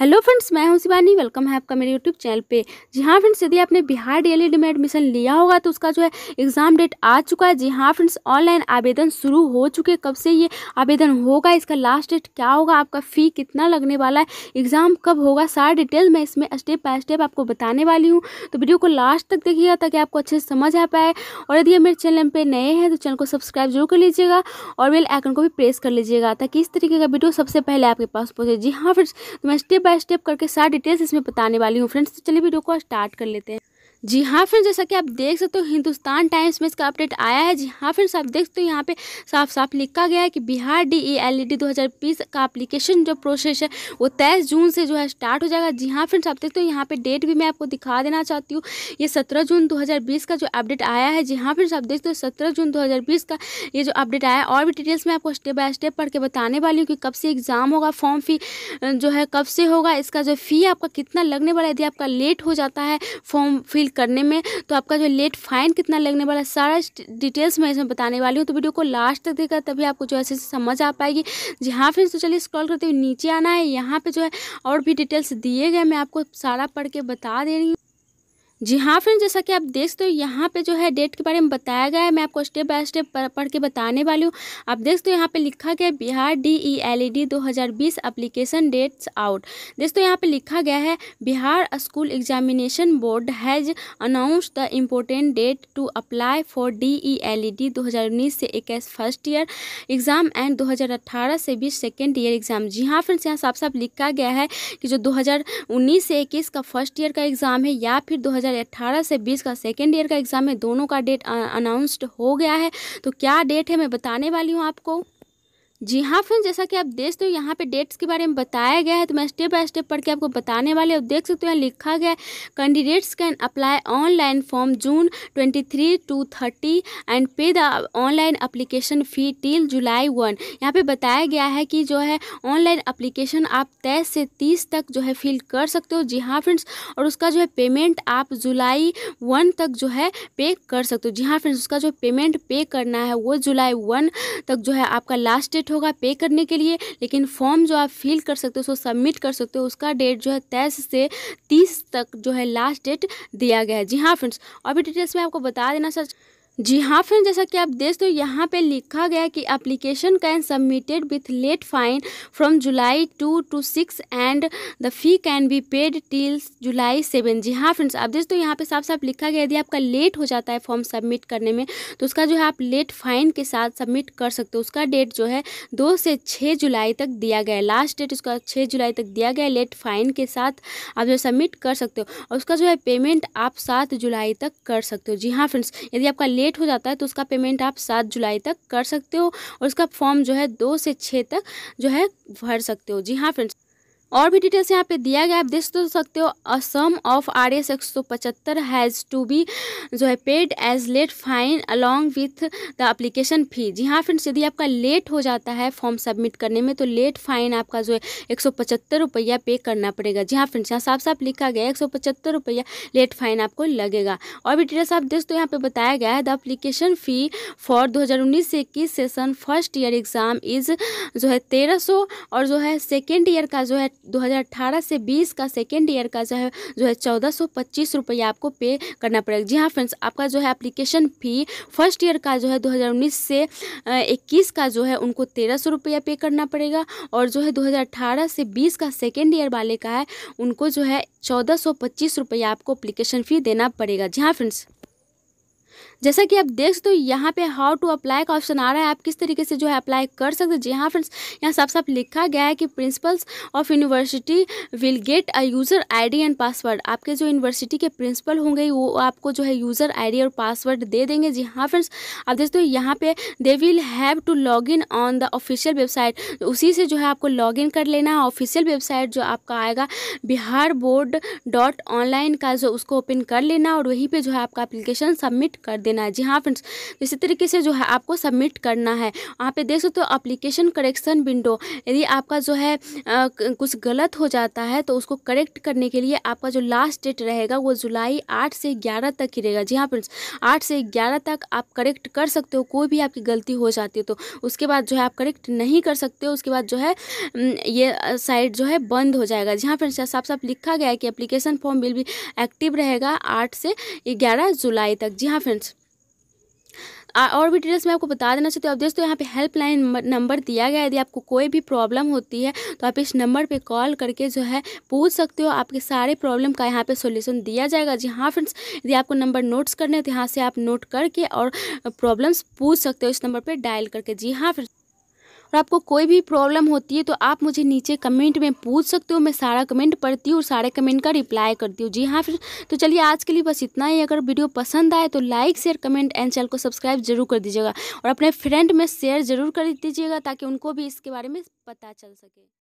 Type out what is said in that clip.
hello friends मैं हूं Shivani welcome है आपका मेरे यूट्यूब चैनल पे जी हाँ फ्रेंड्स यदि आपने बिहार डेली में एडमिशन लिया होगा तो उसका जो है एग्ज़ाम डेट आ चुका है जी हाँ फ्रेंड्स ऑनलाइन आवेदन शुरू हो चुके कब से ये आवेदन होगा इसका लास्ट डेट क्या होगा आपका फ़ी कितना लगने वाला है एग्ज़ाम कब होगा सारा डिटेल मैं इसमें स्टेप बाय स्टेप आपको बताने वाली हूँ तो वीडियो को लास्ट तक देखिएगा ताकि आपको अच्छे से समझ आ पाए और यदि मेरे चैनल पर नए हैं तो चैनल को सब्सक्राइब जरूर कर लीजिएगा और बेल आइकन को भी प्रेस कर लीजिएगा ताकि इस तरीके का वीडियो सबसे पहले आपके पास पहुँचे जी हाँ फ्रेंड्स तो मैं स्टेप बाय स्टेप करके सारा डिटेल्स इसमें बताने वाली हूँ फ्रेंड्स तो चलिए वीडियो को स्टार्ट कर लेते हैं जी हाँ फ्रेंड्स जैसा कि आप देख सकते हो हिंदुस्तान टाइम्स में इसका अपडेट आया है जी हाँ फ्रेंड्स आप देख सकते हो यहाँ पे साफ साफ लिखा गया है कि Bihar D E L E D दो हज़ार बीस का अप्लीकेशन जो प्रोसेस है वो तेईस जून से जो है स्टार्ट हो जाएगा जी हाँ फ्रेंड्स आप देखते हो यहाँ पे डेट भी मैं आपको दिखा देना चाहती हूँ ये सत्रह जून दो हज़ार बीस का जो अपडेट आया है जी हाँ फ्रेंड्स आप देखते हो सत्रह जून दो हज़ार बीस का ये जो अपडेट आया है और भी डिटेल्स मैं आपको स्टेप बाय स्टेप पढ़ के बताने वाली हूँ कि कब से एग्ज़ाम होगा फॉर्म फी जो है कब से होगा इसका जो फ़ी आपका कितना लगने वाला है यदि आपका लेट हो जाता है फॉर्म फिल करने में तो आपका जो लेट फाइन कितना लगने वाला सारा डिटेल्स मैं इसमें बताने वाली हूँ तो वीडियो को लास्ट तक देखा तभी आपको जो है समझ आ पाएगी जी हाँ फ्रेंड्स तो चलिए स्क्रॉल करते हुए नीचे आना है यहाँ पर जो है और भी डिटेल्स दिए गए मैं आपको सारा पढ़ के बता दे रही हूँ जी हाँ फ्रेंड जैसा कि आप देख सकते हो यहाँ पे जो है डेट के बारे में बताया गया है मैं आपको स्टेप बाय स्टेप पढ़ के बताने वाली हूँ आप देख सकते हो यहाँ पे लिखा गया है Bihar D E L E D दो हज़ार बीस अप्लीकेशन डेट्स आउट हो यहाँ पे लिखा गया है Bihar school examination board has announce the important date to apply for D E L E D दो हज़ार उन्नीस से इक्कीस फर्स्ट ईयर एग्ज़ाम एंड दो हज़ार अट्ठारह से बीस सेकेंड ईयर एग्ज़ाम जी हाँ फ्रेंड्स यहाँ साफ साफ लिखा गया है कि जो दो हज़ार उन्नीस से इक्कीस का फर्स्ट ईयर का एग्ज़ाम है या फिर दो हज़ार 2018 से 20 का सेकेंड ईयर का एग्ज़ाम है दोनों का डेट अनाउंसड हो गया है तो क्या डेट है मैं बताने वाली हूँ आपको जी हाँ फ्रेंड जैसा कि आप देख सकते हो यहाँ पे डेट्स के बारे में बताया गया है तो मैं स्टेप बाय स्टेप पढ़ के आपको बताने वाले और देख सकते हो यहाँ लिखा गया है candidates can apply online form June 23 to 30 and pay the online application fee till July one यहाँ पे बताया गया है कि जो है ऑनलाइन अप्लीकेशन आप तेईस से तीस तक जो है फिल कर सकते हो जी हाँ फ्रेंड्स और उसका जो है पेमेंट आप जुलाई वन तक जो है पे कर सकते हो जी हाँ फ्रेंड्स उसका जो पेमेंट पे करना है वो जुलाई वन तक जो है आपका लास्ट डेट डेट होगा पे करने के लिए लेकिन फॉर्म जो आप फिल कर सकते हो उसको सबमिट कर सकते हो उसका डेट जो है तेईस से तीस तक जो है लास्ट डेट दिया गया है जी हाँ फ्रेंड्स अभी डिटेल्स में आपको बता देना सर जी हाँ फ्रेंड जैसा कि आप देख दो यहाँ पे लिखा गया कि application can submitted with late fine from July two to six and the fee can be paid till July seven जी हाँ फ्रेंड्स आप देख तो यहाँ पे साफ साफ लिखा गया यदि आपका लेट हो जाता है फॉर्म सबमिट करने में तो उसका जो है आप लेट फाइन के साथ सबमिट कर सकते हो उसका डेट जो है दो से छः जुलाई तक दिया गया है लास्ट डेट उसका छः जुलाई तक दिया गया लेट फाइन के साथ आप जो सबमिट कर सकते हो और उसका जो है पेमेंट आप सात जुलाई तक कर सकते हो जी हाँ फ्रेंड्स यदि आपका लेट लेट हो जाता है तो उसका पेमेंट आप सात जुलाई तक कर सकते हो और उसका फॉर्म जो है दो से छः तक जो है भर सकते हो जी हाँ फ्रेंड्स और भी डिटेल्स यहाँ पे दिया गया आप देख तो सकते हो असम ऑफ आर एस एक सौ पचहत्तर हैज़ टू बी जो है paid as late fine along with the application fee जी हाँ फ्रेंड्स यदि आपका लेट हो जाता है फॉर्म सबमिट करने में तो लेट फाइन आपका जो है एक सौ पचहत्तर रुपया पे करना पड़ेगा जी हाँ फ्रेंड्स यहाँ साफ साफ लिखा गया है एक सौ पचहत्तर रुपया लेट फाइन आपको लगेगा और भी डिटेल्स आप देख तो यहाँ पर बताया गया है द अप्लीकेशन फ़ी फॉर दो हज़ार उन्नीस से इक्कीस session first year exam is जो है तेरह सौ और जो है सेकेंड ईयर का जो है 2018 से 20 का सेकेंड ईयर का जो है जो है चौदह सौ पच्चीस रुपये आपको पे करना पड़ेगा जी हाँ फ्रेंड्स आपका जो है एप्लीकेशन फ़ी फर्स्ट ईयर का जो है 2019 से 21 का जो है उनको तेरह सौ रुपया पे करना पड़ेगा और जो है 2018 से 20 का सेकेंड ईयर वाले का है उनको जो है चौदह सौ पच्चीस रुपये आपको अप्लीकेशन फ़ी देना पड़ेगा जी हाँ फ्रेंड्स जैसा कि आप देख सकते हो यहाँ पे हाउ टू अप्लाई का ऑप्शन आ रहा है आप किस तरीके से जो है अप्लाई कर सकते जी हाँ फ्रेंड्स यहाँ साफ साफ लिखा गया है कि principals of university will get a user ID and password आपके जो यूनिवर्सिटी के प्रिंसिपल होंगे वो आपको जो है यूज़र आई और पासवर्ड दे देंगे जी हाँ फ्रेंड्स आप देख सकते हो यहाँ पे they will have to log in on the official website उसी से जो है आपको लॉग इन कर लेना है ऑफिशियल वेबसाइट जो आपका आएगा बिहार बोर्ड डॉट ऑनलाइन का जो उसको ओपन कर लेना और वहीं पर जो है आपका अप्लीकेशन सबमिट कर देना है जी हाँ फ्रेंड्स इसी तरीके से जो है आपको सबमिट करना है वहाँ पे देख सकते हो अप्लीकेशन करेक्शन विंडो यदि आपका जो है आ, कुछ गलत हो जाता है तो उसको करेक्ट करने के लिए आपका जो लास्ट डेट रहेगा वो जुलाई आठ से ग्यारह तक ही रहेगा जी हाँ फ्रेंड्स आठ से ग्यारह तक आप करेक्ट कर सकते हो कोई भी आपकी गलती हो जाती है तो उसके बाद जो है आप करेक्ट नहीं कर सकते हो उसके बाद जो है ये साइट जो है बंद हो जाएगा जी हाँ फ्रेंड्स साफ साफ लिखा गया है कि एप्लीकेशन फॉर्म बिल भी एक्टिव रहेगा आठ से ग्यारह जुलाई तक जी हाँ फ्रेंड्स और भी डिटेल्स मैं आपको बता देना चाहती हूँ अब दोस्तों यहाँ पे हेल्पलाइन नंबर दिया गया है यदि आपको कोई भी प्रॉब्लम होती है तो आप इस नंबर पे कॉल करके जो है पूछ सकते हो आपके सारे प्रॉब्लम का यहाँ पे सोल्यूशन दिया जाएगा जी हाँ फ्रेंड्स यदि आपको नंबर नोट्स करने हैं तो यहाँ से आप नोट करके और प्रॉब्लम्स पूछ सकते हो इस नंबर पर डायल करके जी हाँ फ्रेंड्स और आपको कोई भी प्रॉब्लम होती है तो आप मुझे नीचे कमेंट में पूछ सकते हो मैं सारा कमेंट पढ़ती हूँ और सारे कमेंट का रिप्लाई करती हूँ जी हाँ फिर तो चलिए आज के लिए बस इतना ही अगर वीडियो पसंद आए तो like share comment and channel को सब्सक्राइब जरूर कर दीजिएगा और अपने फ्रेंड में शेयर जरूर कर दीजिएगा ताकि उनको भी इसके बारे में पता चल सके